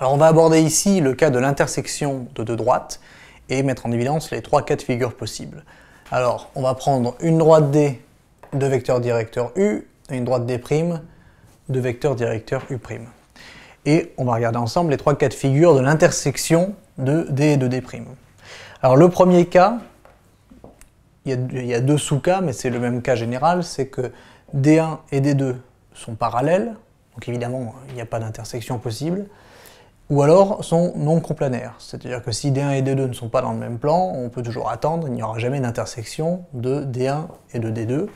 Alors on va aborder ici le cas de l'intersection de deux droites et mettre en évidence les trois cas de figure possibles. Alors on va prendre une droite D de vecteur directeur U et une droite D' de vecteur directeur U'. Et on va regarder ensemble les trois cas de figure de l'intersection de D et de D'. Alors le premier cas, il y a, deux sous-cas, mais c'est le même cas général, c'est que D1 et D2 sont parallèles, donc évidemment il n'y a pas d'intersection possible ou alors sont non complanaires, c'est-à-dire que si D1 et D2 ne sont pas dans le même plan, on peut toujours attendre, il n'y aura jamais d'intersection de D1 et de D2.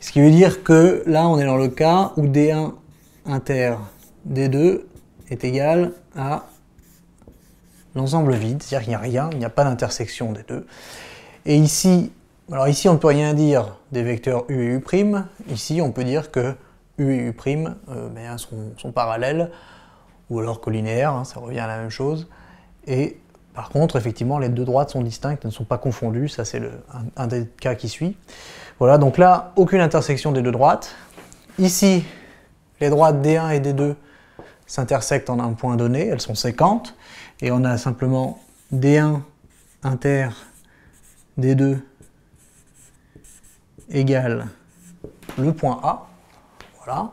Ce qui veut dire que là, on est dans le cas où D1 inter D2 est égal à l'ensemble vide, c'est-à-dire qu'il n'y a rien, il n'y a pas d'intersection des deux. Et ici, alors ici on ne peut rien dire des vecteurs U et U', ici on peut dire que U et U' euh, ben, sont, sont parallèles, ou alors collinaire, hein, ça revient à la même chose. Et par contre, effectivement, les deux droites sont distinctes, elles ne sont pas confondues, ça c'est un, des cas qui suit. Voilà, donc là, aucune intersection des deux droites. Ici, les droites D1 et D2 s'intersectent en un point donné, elles sont séquentes, et on a simplement D1 inter D2 égale le point A. Voilà.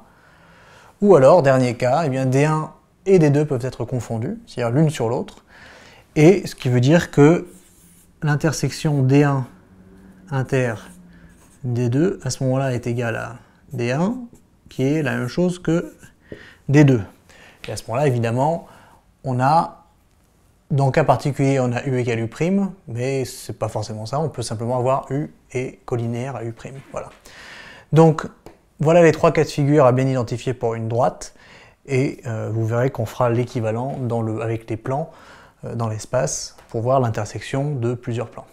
Ou alors, dernier cas, eh bien D1 et des deux peuvent être confondus, c'est-à-dire l'une sur l'autre, et ce qui veut dire que l'intersection D1 inter D2 à ce moment-là est égale à D1, qui est la même chose que D2. Et à ce moment-là, évidemment, on a, dans le cas particulier, on a U égale U', mais ce n'est pas forcément ça, on peut simplement avoir U et collinaire à U'. Voilà. Donc, voilà les trois cas de figure à bien identifier pour une droite et euh, vous verrez qu'on fera l'équivalent avec les plans euh, dans l'espace pour voir l'intersection de plusieurs plans.